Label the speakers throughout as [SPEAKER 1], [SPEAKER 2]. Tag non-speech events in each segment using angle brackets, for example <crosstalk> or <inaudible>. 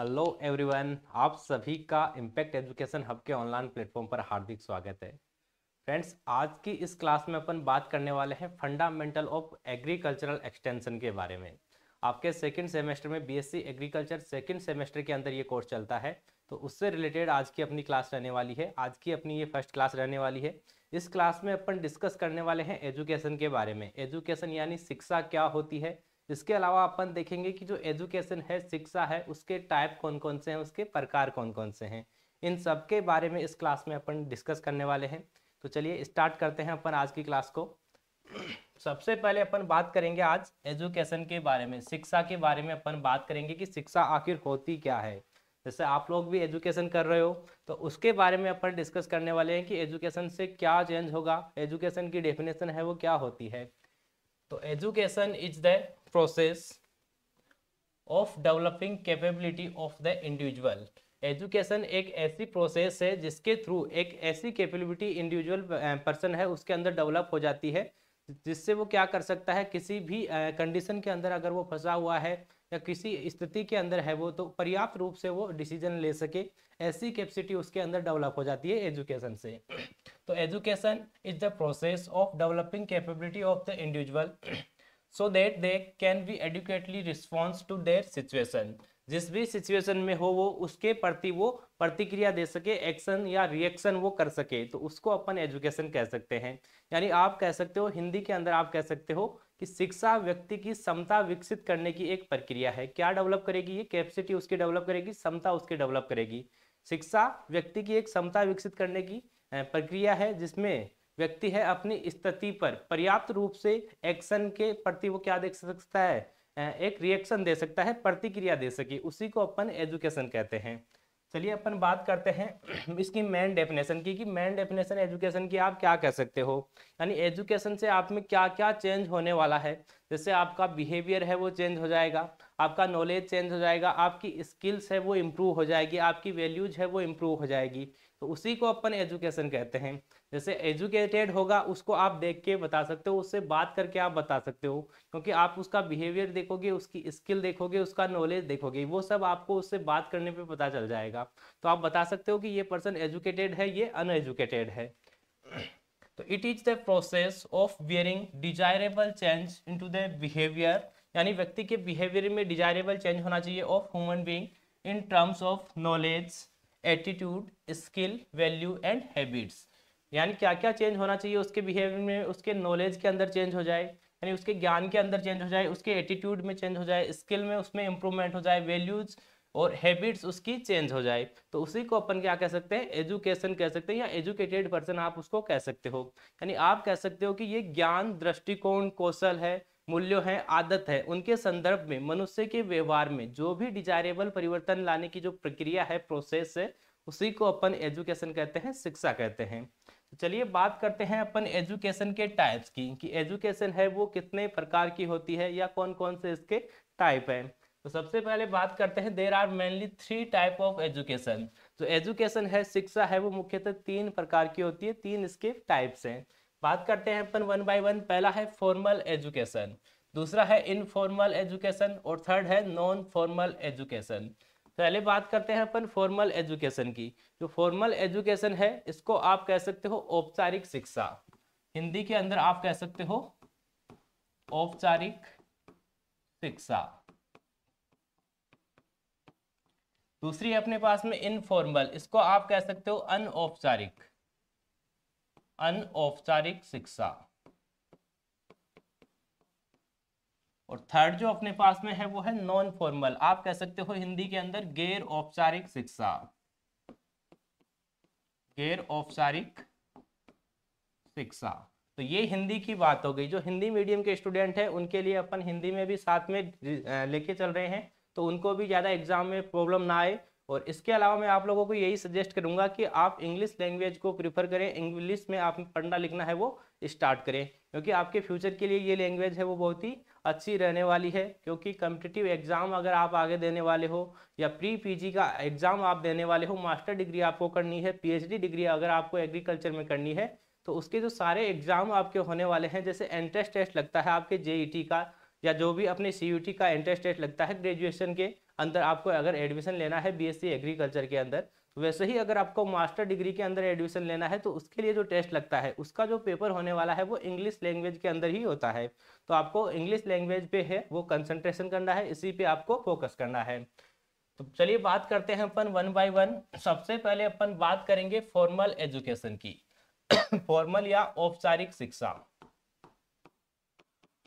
[SPEAKER 1] hello everyone आप सभी का इम्पैक्ट एजुकेशन हब के ऑनलाइन प्लेटफॉर्म पर हार्दिक स्वागत है फ्रेंड्स आज की इस क्लास में अपन बात करने वाले हैं फंडामेंटल ऑफ एग्रीकल्चरल एक्सटेंशन के बारे में आपके सेकंड सेमेस्टर में बीएससी एग्रीकल्चर सेकंड सेमेस्टर के अंदर ये कोर्स चलता है तो उससे रिलेटेड आज की अपनी क्लास रहने वाली है आज की अपनी ये फर्स्ट क्लास रहने वाली है इस क्लास में अपन डिस्कस करने वाले हैं एजुकेशन के बारे में एजुकेशन यानी शिक्षा क्या होती है इसके अलावा अपन देखेंगे कि जो एजुकेशन है शिक्षा है उसके टाइप कौन कौन से हैं उसके प्रकार कौन कौन से हैं इन सब के बारे में इस क्लास में अपन डिस्कस करने वाले हैं तो चलिए स्टार्ट करते हैं अपन आज की क्लास को सबसे पहले अपन बात करेंगे आज एजुकेशन के बारे में शिक्षा के बारे में अपन बात करेंगे कि शिक्षा आखिर होती क्या है जैसे आप लोग भी एजुकेशन कर रहे हो तो उसके बारे में अपन डिस्कस करने वाले हैं कि एजुकेशन से क्या चेंज होगा एजुकेशन की डेफिनेशन है वो क्या होती है तो education is the process of developing capability of the individual education एक ऐसी प्रोसेस है जिसके थ्रू एक ऐसी कैपेबिलिटी इंडिविजुअल पर्सन है उसके अंदर डेवलप हो जाती है जिससे वो क्या कर सकता है किसी भी कंडीशन के अंदर अगर वो फंसा हुआ है या किसी स्थिति के अंदर है वो तो पर्याप्त रूप से वो डिसीजन ले सके ऐसी कैपेसिटी उसके अंदर डेवलप हो जाती है एजुकेशन से तो education is the process of developing capability of the individual so that they can be adequately response to their situation जिस भी सिचुएशन में हो वो उसके प्रति वो प्रतिक्रिया दे सके एक्शन या रिएक्शन वो कर सके तो उसको अपन एजुकेशन कह सकते हैं यानी आप कह सकते हो हिंदी के अंदर आप कह सकते हो कि शिक्षा व्यक्ति की क्षमता विकसित करने की एक प्रक्रिया है क्या डेवलप करेगी ये कैपेसिटी उसकी डेवलप करेगी क्षमता उसकी डेवलप करेगी शिक्षा व्यक्ति की एक क्षमता विकसित करने की प्रक्रिया है जिसमें व्यक्ति है अपनी स्थिति पर पर्याप्त रूप से एक्शन के प्रति वो क्या देख सकता है एक रिएक्शन दे सकता है प्रतिक्रिया दे सके उसी को अपन एजुकेशन कहते हैं चलिए अपन बात करते हैं इसकी मेन डेफिनेशन की कि मेन डेफिनेशन एजुकेशन की आप क्या कह सकते हो यानी एजुकेशन से आप में क्या क्या चेंज होने वाला है जैसे आपका बिहेवियर है वो चेंज हो जाएगा आपका नॉलेज चेंज हो जाएगा आपकी स्किल्स है वो इम्प्रूव हो जाएगी आपकी वैल्यूज है वो इम्प्रूव हो जाएगी तो उसी को अपन एजुकेशन कहते हैं जैसे एजुकेटेड होगा उसको आप देख के बता सकते हो उससे बात करके आप बता सकते हो क्योंकि आप उसका बिहेवियर देखोगे उसकी स्किल देखोगे उसका नॉलेज देखोगे वो सब आपको उससे बात करने पे पता चल जाएगा तो आप बता सकते हो कि ये पर्सन एजुकेटेड है ये अनएजुकेटेड है तो it is the process of wearing desirable change into the behaviour यानी व्यक्ति के बिहेवियर में डिजायरेबल चेंज होना चाहिए of human being in terms of knowledge attitude skill value and habits यानी क्या क्या चेंज होना चाहिए उसके बिहेवियर में उसके नॉलेज के अंदर चेंज हो जाए यानी उसके ज्ञान के अंदर चेंज हो जाए उसके एटीट्यूड में चेंज हो जाए स्किल में उसमें इंप्रूवमेंट हो जाए वैल्यूज और हैबिट्स उसकी चेंज हो जाए तो उसी को अपन क्या कह सकते हैं एजुकेशन कह सकते हैं या एजुकेटेड पर्सन आप उसको कह सकते हो यानी आप कह सकते हो कि ये ज्ञान दृष्टिकोण कौशल है मूल्यों हैं आदत है उनके संदर्भ में मनुष्य के व्यवहार में जो भी डिजायरेबल परिवर्तन लाने की जो प्रक्रिया है प्रोसेस है उसी को अपन एजुकेशन कहते हैं शिक्षा कहते हैं तो चलिए बात करते हैं अपन एजुकेशन के टाइप्स की कि एजुकेशन है वो कितने प्रकार की होती है या कौन कौन से इसके टाइप है तो सबसे पहले बात करते हैं there are mainly three type of education जो एजुकेशन है शिक्षा है वो मुख्यतः तीन प्रकार की होती है तीन इसके टाइप्स हैं बात करते हैं अपन वन बाय वन पहला है फॉर्मल एजुकेशन दूसरा है इनफॉर्मल एजुकेशन और थर्ड है नॉन फॉर्मल एजुकेशन पहले बात करते हैं अपन फॉर्मल एजुकेशन की जो फॉर्मल एजुकेशन है इसको आप कह सकते हो औपचारिक शिक्षा हिंदी के अंदर आप कह सकते हो औपचारिक शिक्षा दूसरी अपने पास में इनफॉर्मल इसको आप कह सकते हो अनौपचारिक अनौपचारिक शिक्षा और थर्ड जो अपने पास में है वो है नॉन फॉर्मल आप कह सकते हो हिंदी के अंदर गैर औपचारिक शिक्षा गैर औपचारिक शिक्षा तो ये हिंदी की बात हो गई जो हिंदी मीडियम के स्टूडेंट हैं उनके लिए अपन हिंदी में भी साथ में लेके चल रहे हैं तो उनको भी ज़्यादा एग्जाम में प्रॉब्लम ना आए और इसके अलावा मैं आप लोगों को यही सजेस्ट करूंगा कि आप इंग्लिश लैंग्वेज को प्रीफर करें इंग्लिश में आप पढ़ना लिखना है वो स्टार्ट करें क्योंकि आपके फ्यूचर के लिए ये लैंग्वेज है वो बहुत ही अच्छी रहने वाली है क्योंकि कम्पिटिटिव एग्ज़ाम अगर आप आगे देने वाले हो या प्री पी का एग्ज़ाम आप देने वाले हो मास्टर डिग्री आपको करनी है पी डिग्री अगर आपको एग्रीकल्चर में करनी है तो उसके जो सारे एग्ज़ाम आपके होने वाले हैं जैसे एंट्रेंस टेस्ट लगता है आपके जे e का या जो भी अपने सी का एंट्रेंस टेस्ट लगता है ग्रेजुएशन के अंदर आपको अगर एडमिशन लेना है बी एग्रीकल्चर के अंदर वैसे ही अगर आपको मास्टर डिग्री के अंदर एडमिशन लेना है तो उसके लिए जो टेस्ट लगता है उसका जो पेपर होने वाला है वो इंग्लिश लैंग्वेज के अंदर ही होता है तो आपको इंग्लिश लैंग्वेज पे है वो कंसंट्रेशन करना है इसी पे आपको फोकस करना है तो चलिए बात करते हैं अपन वन बाय वन सबसे पहले अपन बात करेंगे फॉर्मल एजुकेशन की फॉर्मल <coughs> या औपचारिक शिक्षा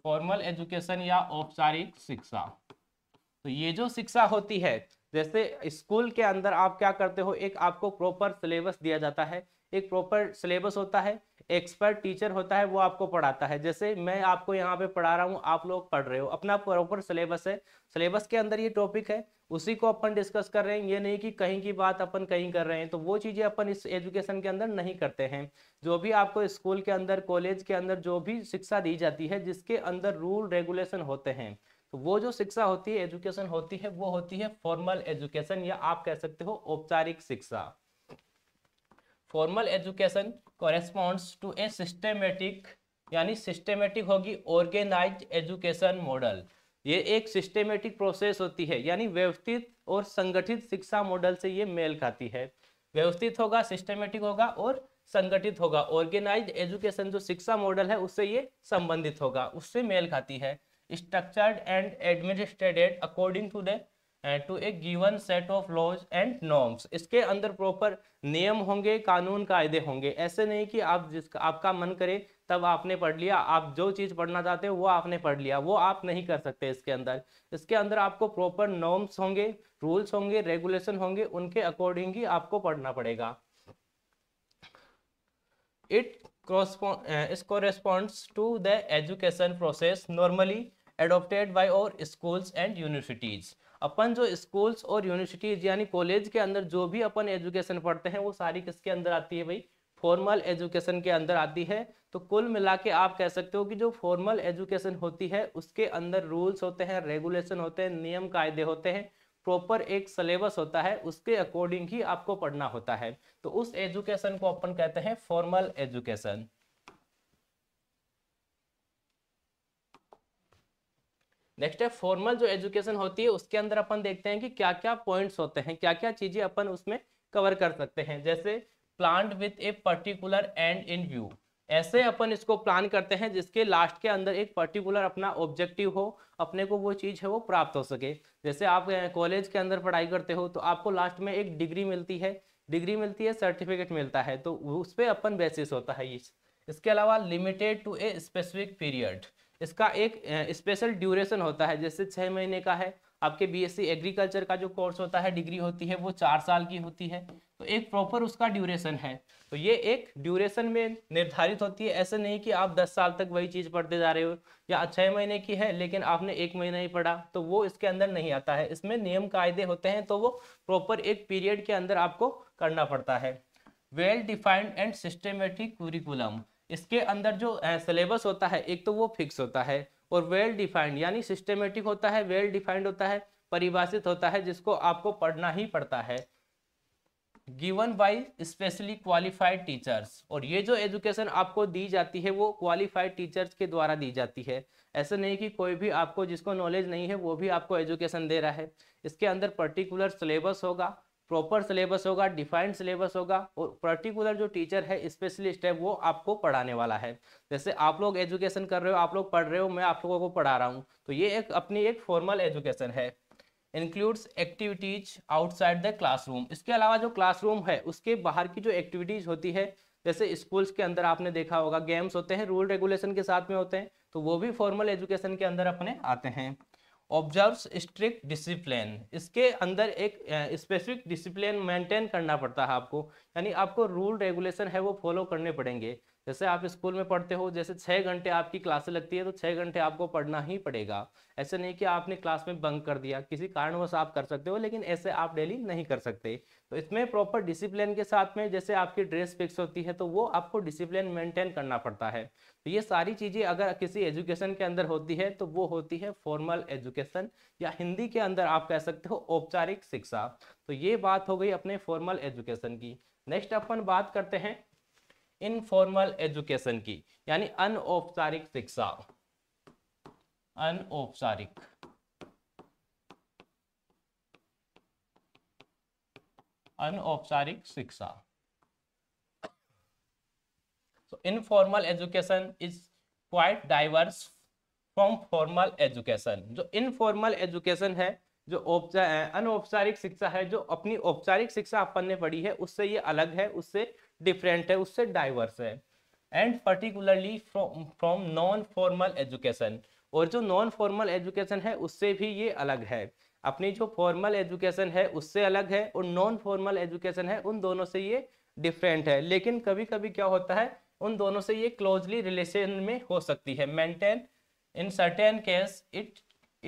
[SPEAKER 1] फॉर्मल एजुकेशन या औपचारिक शिक्षा तो ये जो शिक्षा होती है जैसे स्कूल के अंदर आप क्या करते हो एक आपको प्रॉपर सिलेबस दिया जाता है एक प्रॉपर सिलेबस होता है एक्सपर्ट टीचर होता है वो आपको पढ़ाता है जैसे मैं आपको यहाँ पे पढ़ा रहा हूँ आप लोग पढ़ रहे हो अपना प्रॉपर सिलेबस है सिलेबस के अंदर ये टॉपिक है उसी को अपन डिस्कस कर रहे हैं ये नहीं कि कहीं की बात अपन कहीं कर रहे हैं तो वो चीज़ें अपन इस एजुकेशन के अंदर नहीं करते हैं जो भी आपको स्कूल के अंदर कॉलेज के अंदर जो भी शिक्षा दी जाती है जिसके अंदर रूल रेगुलेशन होते हैं तो वो जो शिक्षा होती है एजुकेशन होती है वो होती है फॉर्मल एजुकेशन या आप कह सकते हो औपचारिक शिक्षा formal education corresponds to a systematic यानी सिस्टमेटिक होगी ऑर्गेनाइज एजुकेशन मॉडल ये एक सिस्टेमेटिक प्रोसेस होती है यानी व्यवस्थित और संगठित शिक्षा मॉडल से ये मेल खाती है व्यवस्थित होगा सिस्टेमेटिक होगा और संगठित होगा ऑर्गेनाइज एजुकेशन जो शिक्षा मॉडल है उससे ये संबंधित होगा उससे मेल खाती है structured and administered according to the to a given set of laws and norms इसके अंदर प्रॉपर नियम होंगे कानून कायदे होंगे ऐसे नहीं कि आप जिसका आपका मन करे तब आपने पढ़ लिया आप जो चीज़ पढ़ना चाहते हो वो आपने पढ़ लिया वो आप नहीं कर सकते इसके अंदर इसके अंदर आपको प्रॉपर नॉर्म्स होंगे रूल्स होंगे रेगुलेशन होंगे उनके अकॉर्डिंग ही आपको पढ़ना पड़ेगा it is corresponds to the education process normally adopted by our schools and universities अपन जो स्कूल्स और यूनिवर्सिटीज यानी कॉलेज के अंदर जो भी अपन एजुकेशन पढ़ते हैं वो सारी किसके अंदर आती है भाई फॉर्मल एजुकेशन के अंदर आती है तो कुल मिला के आप कह सकते हो कि जो फॉर्मल एजुकेशन होती है उसके अंदर रूल्स होते हैं रेगुलेशन होते हैं नियम कायदे होते हैं प्रॉपर एक सिलेबस होता है उसके अकॉर्डिंग ही आपको पढ़ना होता है तो उस एजुकेशन को अपन कहते हैं फॉर्मल एजुकेशन नेक्स्ट है फॉर्मल जो एजुकेशन होती है उसके अंदर अपन देखते हैं कि क्या क्या पॉइंट्स होते हैं क्या क्या चीजें अपन उसमें कवर कर सकते हैं जैसे plan with a particular end in view ऐसे अपन इसको प्लान करते हैं जिसके लास्ट के अंदर एक पर्टिकुलर अपना ऑब्जेक्टिव हो अपने को वो चीज़ है वो प्राप्त हो सके जैसे आप कॉलेज के अंदर पढ़ाई करते हो तो आपको लास्ट में एक डिग्री मिलती है डिग्री मिलती है सर्टिफिकेट मिलता है तो उस पर अपन बेसिस होता है इस इसके अलावा limited to a specific period इसका एक स्पेशल ड्यूरेशन होता है जैसे छः महीने का है आपके बीएससी एग्रीकल्चर का जो कोर्स होता है डिग्री होती है वो चार साल की होती है तो एक प्रॉपर उसका ड्यूरेशन है तो ये एक ड्यूरेशन में निर्धारित होती है ऐसे नहीं कि आप दस साल तक वही चीज़ पढ़ते जा रहे हो या छः महीने की है लेकिन आपने एक महीना ही पढ़ा तो वो इसके अंदर नहीं आता है इसमें नियम कायदे होते हैं तो वो प्रॉपर एक पीरियड के अंदर आपको करना पड़ता है well defined and systematic curriculum इसके अंदर जो सिलेबस होता है एक तो वो फिक्स होता है और वेल डिफाइंड यानी सिस्टमेटिक होता है वेल डिफाइंड होता है परिभाषित होता है जिसको आपको पढ़ना ही पड़ता है given by specially qualified teachers और ये जो एजुकेशन आपको दी जाती है वो क्वालिफाइड टीचर्स के द्वारा दी जाती है ऐसा नहीं कि कोई भी आपको जिसको नॉलेज नहीं है वो भी आपको एजुकेशन दे रहा है इसके अंदर पर्टिकुलर सिलेबस होगा प्रॉपर सिलेबस होगा डिफाइंड सिलेबस होगा और पर्टिकुलर जो टीचर है स्पेशलिस्ट है वो आपको पढ़ाने वाला है जैसे आप लोग एजुकेशन कर रहे हो आप लोग पढ़ रहे हो मैं आप लोगों को पढ़ा रहा हूँ तो ये एक अपनी एक फॉर्मल एजुकेशन है includes activities outside the classroom इसके अलावा जो क्लासरूम है उसके बाहर की जो एक्टिविटीज होती है जैसे स्कूल्स के अंदर आपने देखा होगा गेम्स होते हैं रूल रेगुलेशन के साथ में होते हैं तो वो भी फॉर्मल एजुकेशन के अंदर अपने आते हैं ऑब्जर्व स्ट्रिक्ट डिसिप्लिन इसके अंदर एक स्पेसिफिक डिसिप्लिन मेंटेन करना पड़ता है आपको यानी आपको रूल रेगुलेशन है वो फॉलो करने पड़ेंगे जैसे आप स्कूल में पढ़ते हो जैसे छः घंटे आपकी क्लासें लगती है तो छः घंटे आपको पढ़ना ही पड़ेगा ऐसे नहीं कि आपने क्लास में बंक कर दिया किसी कारणवश आप कर सकते हो लेकिन ऐसे आप डेली नहीं कर सकते तो इसमें प्रॉपर डिसिप्लिन के साथ में जैसे आपकी ड्रेस फिक्स होती है तो वो आपको डिसिप्लिन मेंटेन करना पड़ता है तो ये सारी चीज़ें अगर किसी एजुकेशन के अंदर होती है तो वो होती है फॉर्मल एजुकेशन या हिंदी के अंदर आप कह सकते हो औपचारिक शिक्षा तो ये बात हो गई अपने फॉर्मल एजुकेशन की नेक्स्ट अपन बात करते हैं इनफॉर्मल एजुकेशन की यानी अनौपचारिक शिक्षा अनौपचारिक अनौपचारिक शिक्षा informal education is quite diverse from formal education जो इनफॉर्मल एजुकेशन है जो औपचार अनौपचारिक शिक्षा है जो अपनी औपचारिक शिक्षा अपन ने पढ़ी है उससे ये अलग है उससे डिफरेंट है उससे डाइवर्स है and particularly from non formal education और जो नॉन फॉर्मल एजुकेशन है उससे भी ये अलग है अपनी जो फॉर्मल एजुकेशन है उससे अलग है और नॉन फॉर्मल एजुकेशन है उन दोनों से ये डिफरेंट है लेकिन कभी कभी क्या होता है उन दोनों से ये क्लोजली रिलेशन में हो सकती है maintain in certain case it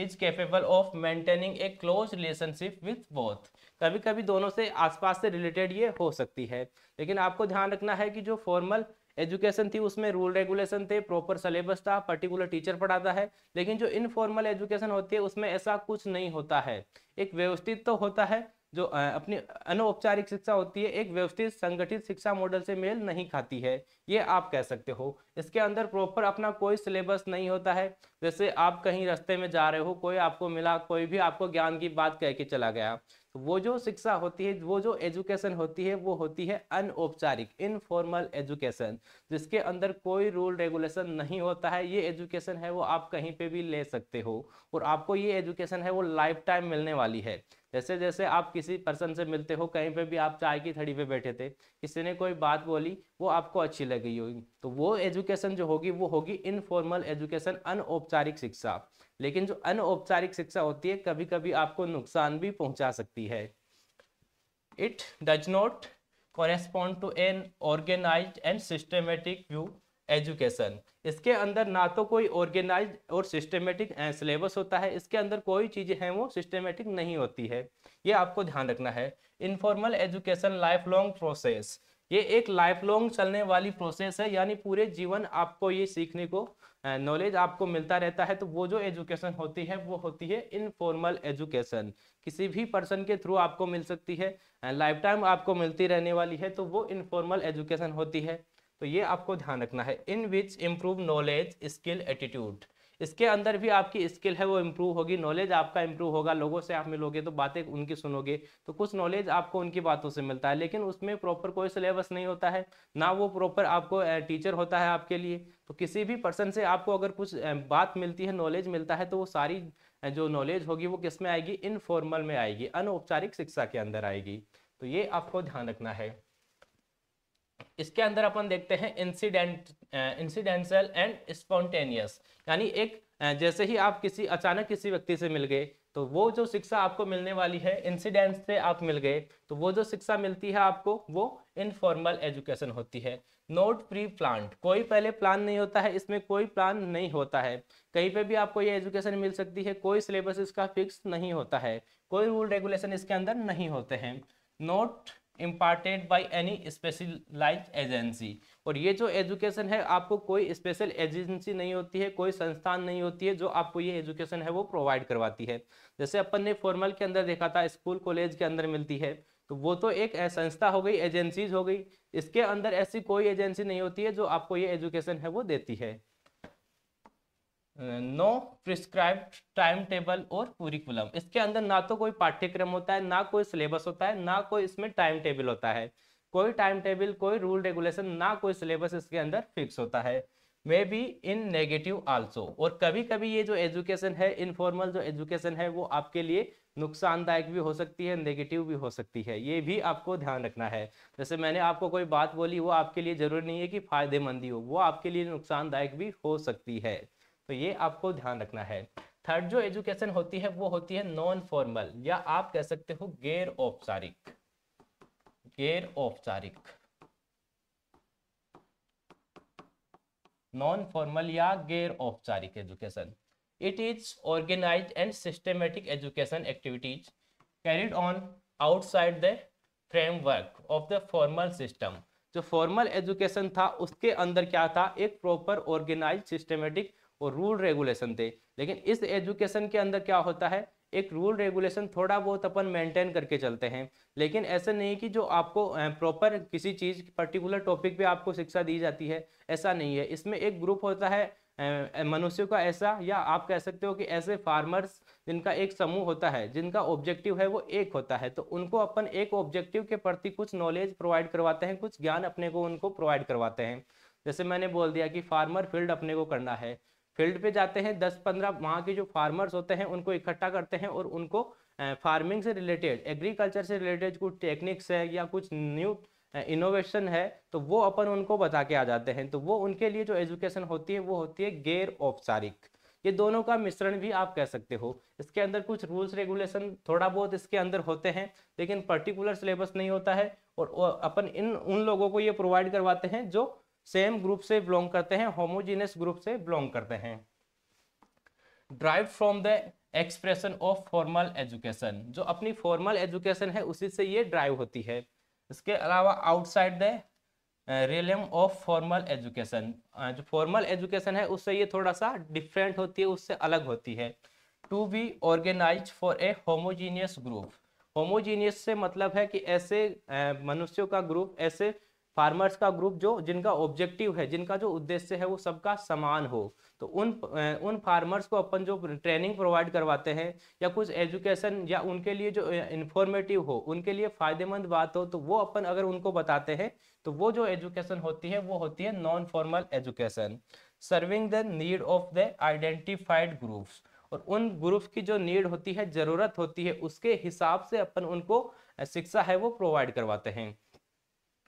[SPEAKER 1] is capable of maintaining a close relationship with both कभी कभी दोनों से आसपास से रिलेटेड ये हो सकती है लेकिन आपको ध्यान रखना है कि जो फॉर्मल एजुकेशन थी उसमें रूल रेगुलेशन थे प्रॉपर सिलेबस था पर्टिकुलर टीचर पढ़ाता है लेकिन जो इनफॉर्मल एजुकेशन होती है उसमें ऐसा कुछ नहीं होता है एक व्यवस्थित तो होता है जो अपनी अनौपचारिक शिक्षा होती है एक व्यवस्थित संगठित शिक्षा मॉडल से मेल नहीं खाती है ये आप कह सकते हो इसके अंदर प्रॉपर अपना कोई सिलेबस नहीं होता है जैसे आप कहीं रास्ते में जा रहे हो कोई आपको मिला कोई भी आपको ज्ञान की बात कह के चला गया तो वो जो शिक्षा होती है वो जो एजुकेशन होती है वो होती है अनौपचारिक इनफॉर्मल एजुकेशन जिसके अंदर कोई रूल रेगुलेशन नहीं होता है ये एजुकेशन है वो आप कहीं पे भी ले सकते हो और आपको ये एजुकेशन है वो लाइफ टाइम मिलने वाली है जैसे जैसे आप किसी पर्सन से मिलते हो कहीं पे भी आप चाय की थड़ी पे बैठे थे किसी ने कोई बात बोली वो आपको अच्छी लगी होगी तो वो एजुकेशन जो होगी वो होगी इनफॉर्मल एजुकेशन अनौपचारिक शिक्षा लेकिन जो अनौपचारिक शिक्षा होती है कभी कभी आपको नुकसान भी पहुंचा सकती है it does not correspond to an organise and systematic view education इसके अंदर ना तो कोई ऑर्गेनाइज और सिस्टमेटिक सिलेबस होता है इसके अंदर कोई चीज़ें हैं वो सिस्टमेटिक नहीं होती है ये आपको ध्यान रखना है informal education life long process ये एक लाइफ लॉन्ग चलने वाली प्रोसेस है यानी पूरे जीवन आपको ये सीखने को नॉलेज आपको मिलता रहता है तो वो जो एजुकेशन होती है वो होती है इनफॉर्मल एजुकेशन किसी भी पर्सन के थ्रू आपको मिल सकती है लाइफ टाइम आपको मिलती रहने वाली है तो वो इनफॉर्मल एजुकेशन होती है तो ये आपको ध्यान रखना है in which improve knowledge skill attitude इसके अंदर भी आपकी स्किल है वो इम्प्रूव होगी नॉलेज आपका इम्प्रूव होगा लोगों से आप मिलोगे तो बातें उनकी सुनोगे तो कुछ नॉलेज आपको उनकी बातों से मिलता है लेकिन उसमें प्रॉपर कोई सिलेबस नहीं होता है ना वो प्रॉपर आपको टीचर होता है आपके लिए तो किसी भी पर्सन से आपको अगर कुछ बात मिलती है नॉलेज मिलता है तो वो सारी जो नॉलेज होगी वो किस में आएगी इनफॉर्मल में आएगी अनौपचारिक शिक्षा के अंदर आएगी तो ये आपको ध्यान रखना है इसके अंदर अपन देखते हैं इंसिडेंट इंसिडेंशियल एंड स्पॉन्टेनियस यानी एक जैसे ही आप किसी अचानक किसी व्यक्ति से मिल गए तो वो जो शिक्षा आपको मिलने वाली है इंसिडेंट से आप मिल गए तो वो जो शिक्षा मिलती है आपको वो इनफॉर्मल एजुकेशन होती है नोट प्री प्लान कोई पहले प्लान नहीं होता है इसमें कोई प्लान नहीं होता है कहीं पे भी आपको ये एजुकेशन मिल सकती है कोई सिलेबस इसका फिक्स नहीं होता है कोई रूल रेगुलेशन इसके अंदर नहीं होते हैं not imparted by any specialise agency और ये जो एजुकेशन है आपको कोई स्पेशल एजेंसी नहीं होती है कोई संस्थान नहीं होती है जो आपको ये एजुकेशन है वो प्रोवाइड करवाती है जैसे अपन ने फॉर्मल के अंदर देखा था स्कूल कॉलेज के अंदर मिलती है तो वो तो एक संस्था हो गई एजेंसीज हो गई इसके अंदर ऐसी कोई एजेंसी नहीं होती है जो आपको ये एजुकेशन है वो देती है नो प्रिस्क्राइब टाइम टेबल और कुरिकुलम इसके अंदर ना तो कोई पाठ्यक्रम होता है ना कोई सिलेबस होता है ना कोई इसमें टाइम टेबल होता है कोई टाइम टेबल कोई रूल रेगुलेशन ना कोई सिलेबस इसके अंदर फिक्स होता है may be in negative also और कभी कभी ये जो एजुकेशन है इनफॉर्मल जो एजुकेशन है वो आपके लिए नुकसानदायक भी हो सकती है नेगेटिव भी हो सकती है ये भी आपको ध्यान रखना है जैसे मैंने आपको कोई बात बोली वो आपके लिए ज़रूरी नहीं है कि फायदेमंदी हो वो आपके लिए नुकसानदायक भी हो सकती है तो ये आपको ध्यान रखना है थर्ड जो एजुकेशन होती है वो होती है नॉन फॉर्मल या आप कह सकते हो गैर औपचारिक गैर औपचारिक नॉन फॉर्मल या गैर औपचारिक education it is organise and systematic education activities carried on outside the framework of the formal system जो फॉर्मल एजुकेशन था उसके अंदर क्या था एक प्रॉपर ऑर्गेनाइज सिस्टमेटिक वो रूल रेगुलेशन थे लेकिन इस एजुकेशन के अंदर क्या होता है एक रूल रेगुलेशन थोड़ा बहुत अपन मेंटेन करके चलते हैं लेकिन ऐसा नहीं कि जो आपको प्रॉपर किसी चीज़ पर्टिकुलर टॉपिक पे आपको शिक्षा दी जाती है ऐसा नहीं है इसमें एक ग्रुप होता है मनुष्य का ऐसा या आप कह सकते हो कि ऐसे फार्मर्स जिनका एक समूह होता है जिनका ऑब्जेक्टिव है वो एक होता है तो उनको अपन एक ऑब्जेक्टिव के प्रति कुछ नॉलेज प्रोवाइड करवाते हैं कुछ ज्ञान अपने को उनको प्रोवाइड करवाते हैं जैसे मैंने बोल दिया कि फार्मर फील्ड अपने को करना है फील्ड पे जाते हैं दस पंद्रह वहाँ के जो फार्मर्स होते हैं उनको इकट्ठा करते हैं और उनको फार्मिंग से रिलेटेड एग्रीकल्चर से रिलेटेड कुछ टेक्निक्स है या कुछ न्यू इनोवेशन है तो वो अपन उनको बता के आ जाते हैं तो वो उनके लिए जो एजुकेशन होती है वो होती है गैर औपचारिक ये दोनों का मिश्रण भी आप कह सकते हो इसके अंदर कुछ रूल्स रेगुलेशन थोड़ा बहुत इसके अंदर होते हैं लेकिन पर्टिकुलर सिलेबस नहीं होता है और अपन इन उन लोगों को ये प्रोवाइड करवाते हैं जो सेम ग्रुप से बिलोंग करते हैं होमोजीनियस ग्रुप से बिलोंग करते हैं drive from the expression of formal education जो अपनी फॉर्मल एजुकेशन है उसी से ये ड्राइव होती है इसके अलावा outside the realm of formal education जो फॉर्मल एजुकेशन है उससे ये थोड़ा सा डिफरेंट होती है उससे अलग होती है to be organise for a homogeneous group homogeneous से मतलब है कि ऐसे uh, मनुष्यों का ग्रुप ऐसे फार्मर्स का ग्रुप जो जिनका ऑब्जेक्टिव है जिनका जो उद्देश्य है वो सबका समान हो तो उन उन फार्मर्स को अपन जो ट्रेनिंग प्रोवाइड करवाते हैं या कुछ एजुकेशन या उनके लिए जो इन्फॉर्मेटिव हो उनके लिए फायदेमंद बात हो तो वो अपन अगर उनको बताते हैं तो वो जो एजुकेशन होती है वो होती है non formal education serving the need of the identified groups और उन ग्रुप्स की जो नीड होती है जरूरत होती है उसके हिसाब से अपन उनको शिक्षा है वो प्रोवाइड करवाते हैं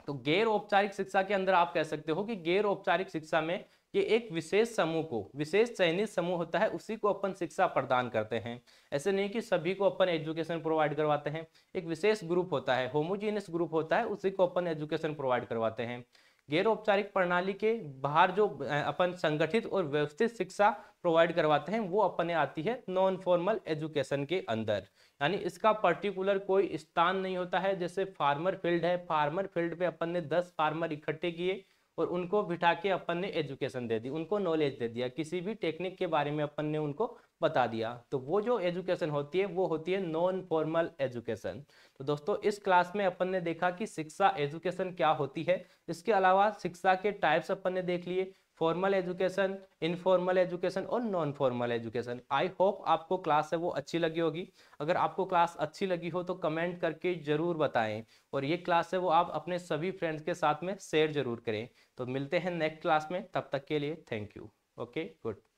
[SPEAKER 1] तो गैर औपचारिक शिक्षा के अंदर आप कह सकते हो कि गैर औपचारिक शिक्षा में ये एक विशेष समूह को विशेष चयनित समूह होता है उसी को अपन शिक्षा प्रदान करते हैं ऐसे नहीं कि सभी को अपन एजुकेशन प्रोवाइड करवाते हैं एक विशेष ग्रुप होता है होमोजीनियस ग्रुप होता है उसी को अपन एजुकेशन प्रोवाइड करवाते हैं गैर औपचारिक प्रणाली के बाहर जो अपन संगठित और व्यवस्थित शिक्षा प्रोवाइड करवाते हैं वो अपने आती है नॉन फॉर्मल एजुकेशन के अंदर यानी इसका पर्टिकुलर कोई स्थान नहीं होता है जैसे फार्मर फील्ड है फार्मर फील्ड पे अपन ने दस फार्मर इकट्ठे किए और उनको बिठा के अपन ने एजुकेशन दे दी उनको नॉलेज दे दिया किसी भी टेक्निक के बारे में अपन ने उनको बता दिया तो वो जो एजुकेशन होती है वो होती है नॉन फॉर्मल एजुकेशन तो दोस्तों इस क्लास में अपन ने देखा कि शिक्षा एजुकेशन क्या होती है इसके अलावा शिक्षा के टाइप्स अपन ने देख लिए फॉर्मल एजुकेशन इनफॉर्मल एजुकेशन और non formal education I hope आपको क्लास है वो अच्छी लगी होगी अगर आपको क्लास अच्छी लगी हो तो कमेंट करके ज़रूर बताएं और ये क्लास है वो आप अपने सभी फ्रेंड्स के साथ में शेयर ज़रूर करें तो मिलते हैं नेक्स्ट क्लास में तब तक के लिए थैंक यू ओके गुड